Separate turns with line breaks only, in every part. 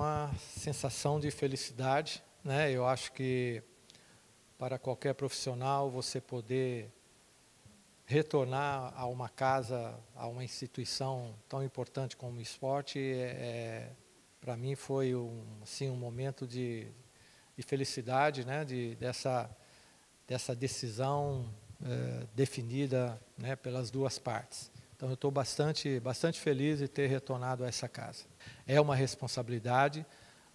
uma sensação de felicidade, né? Eu acho que para qualquer profissional você poder retornar a uma casa, a uma instituição tão importante como o esporte, é, é para mim foi um, assim, um momento de, de felicidade, né? De dessa dessa decisão é, definida, né? Pelas duas partes. Então eu estou bastante, bastante feliz de ter retornado a essa casa. É uma responsabilidade,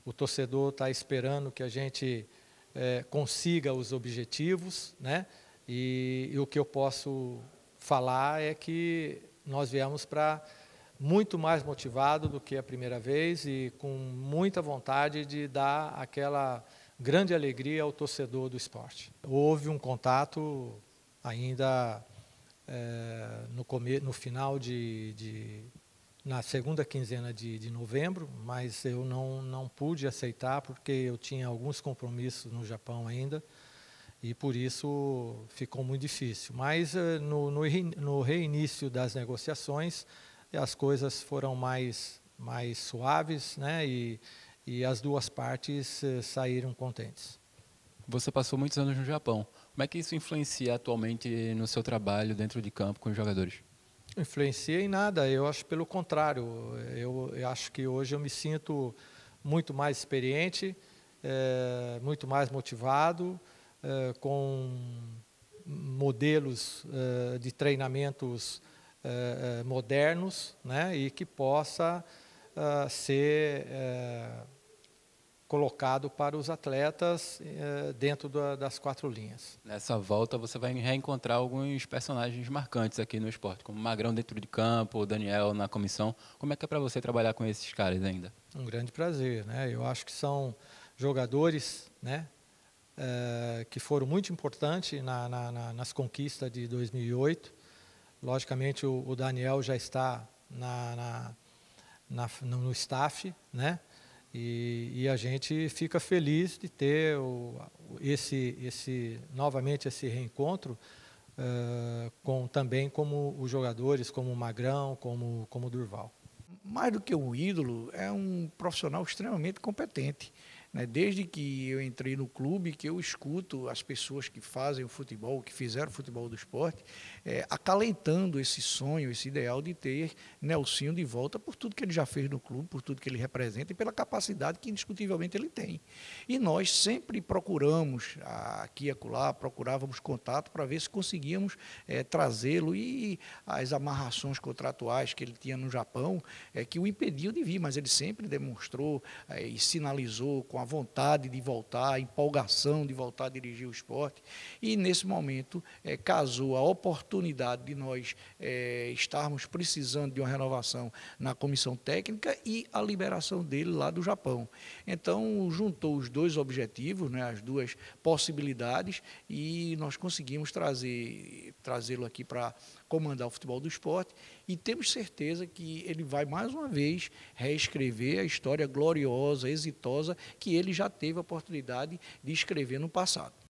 o torcedor está esperando que a gente é, consiga os objetivos, né? E, e o que eu posso falar é que nós viemos para muito mais motivado do que a primeira vez e com muita vontade de dar aquela grande alegria ao torcedor do esporte. Houve um contato ainda é, no, no final de, de, na segunda quinzena de, de novembro, mas eu não, não pude aceitar porque eu tinha alguns compromissos no Japão ainda e por isso ficou muito difícil. Mas é, no, no, no reinício das negociações as coisas foram mais mais suaves, né? E, e as duas partes é, saíram contentes.
Você passou muitos anos no Japão. Como é que isso influencia atualmente no seu trabalho dentro de campo com os jogadores?
Influencia em nada, eu acho pelo contrário. Eu, eu acho que hoje eu me sinto muito mais experiente, é, muito mais motivado, é, com modelos é, de treinamentos modernos né, e que possa ah, ser colocado para os atletas eh, dentro da, das quatro linhas. Nessa volta você vai reencontrar
alguns personagens marcantes aqui no esporte, como Magrão dentro de campo, o Daniel na comissão. Como é que é para você trabalhar com esses caras ainda?
Um grande prazer, né? Eu acho que são jogadores, né? Eh, que foram muito importantes na, na, nas conquistas de 2008. Logicamente o, o Daniel já está na, no staff, né? E, e, a gente fica feliz de ter o, esse, esse, novamente esse reencontro uh, com também como os jogadores, como o Magrão, como, como o Durval.
Mais do que um ídolo, é um profissional extremamente competente. Né? Desde que eu entrei no clube, que eu escuto as pessoas que fazem o futebol, que fizeram o futebol do esporte, é, acalentando esse sonho, esse ideal de ter Nelsinho de volta por tudo que ele já fez no clube, por tudo que ele representa e pela capacidade que indiscutivelmente ele tem. E nós sempre procuramos, aqui e acolá, procurávamos contato para ver se conseguíamos é, trazê-lo e as amarrações contratuais que ele tinha no Japão é que o impediam de vir, mas ele sempre demonstrou é, e sinalizou com a vontade de voltar, a empolgação de voltar a dirigir o esporte. E nesse momento é, casou a oportunidade de nós é, estarmos precisando de uma renovação na comissão técnica e a liberação dele lá do Japão. Então juntou os dois objetivos, né, as duas possibilidades e nós conseguimos trazer trazê-lo aqui para comandar o futebol do esporte e temos certeza que ele vai mais uma vez reescrever a história gloriosa, exitosa que ele já teve a oportunidade de escrever no passado.